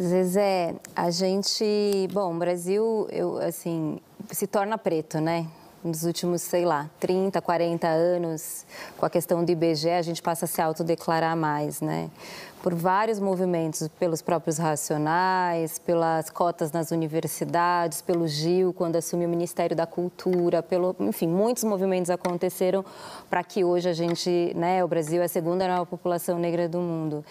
Zezé, a gente, bom, o Brasil, eu, assim, se torna preto, né? nos últimos, sei lá, 30, 40 anos, com a questão do IBGE, a gente passa a se autodeclarar mais, né? Por vários movimentos, pelos próprios racionais, pelas cotas nas universidades, pelo Gil, quando assumiu o Ministério da Cultura, pelo, enfim, muitos movimentos aconteceram para que hoje a gente, né, o Brasil é a segunda maior população negra do mundo.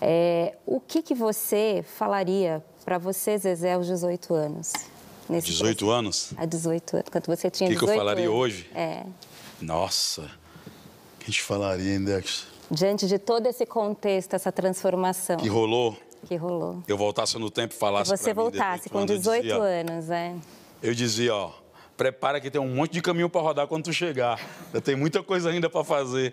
É, o que, que você falaria para você, Zezé, aos 18 anos? Nesse 18 processo. anos? Há 18 anos, quando você tinha 18 O que eu falaria anos. hoje? É. Nossa, o que a gente falaria, Index? Diante de todo esse contexto, essa transformação. Que rolou. Que rolou. Eu voltasse no tempo e falasse Se você voltasse mim, com 18 dizia, anos, é. Eu dizia, ó, prepara que tem um monte de caminho para rodar quando tu chegar. Tem muita coisa ainda para fazer,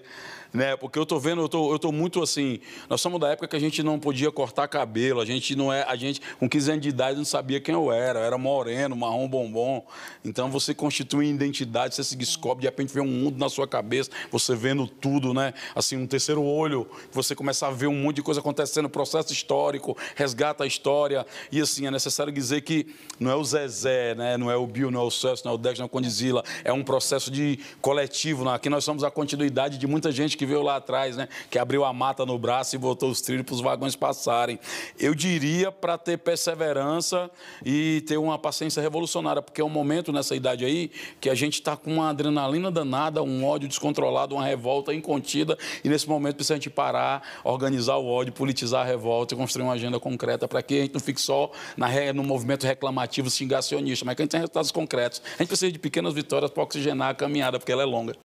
né? Porque eu tô vendo, eu tô, eu tô muito assim, nós somos da época que a gente não podia cortar cabelo, a gente não é, a gente com 15 anos de idade não sabia quem eu era, eu era moreno, marrom bombom. Então você constitui identidade, você se descobre, de repente vê um mundo na sua cabeça, você vendo tudo, né? Assim, um terceiro olho, você começa a ver um monte de coisa acontecendo, processo histórico, resgata a história. E assim, é necessário dizer que não é o Zezé, né? Não é o Bill, não é o Celso, não é Nordeste, na Condizila, é um processo de coletivo. Né? Aqui nós somos a continuidade de muita gente que veio lá atrás, né? Que abriu a mata no braço e botou os trilhos para os vagões passarem. Eu diria para ter perseverança e ter uma paciência revolucionária, porque é um momento nessa idade aí que a gente está com uma adrenalina danada, um ódio descontrolado, uma revolta incontida, e nesse momento precisa a gente parar, organizar o ódio, politizar a revolta e construir uma agenda concreta para que a gente não fique só na, no movimento reclamativo xingacionista, mas que a gente tenha resultados concretos. A gente precisa de pequenas vitórias para oxigenar a caminhada, porque ela é longa.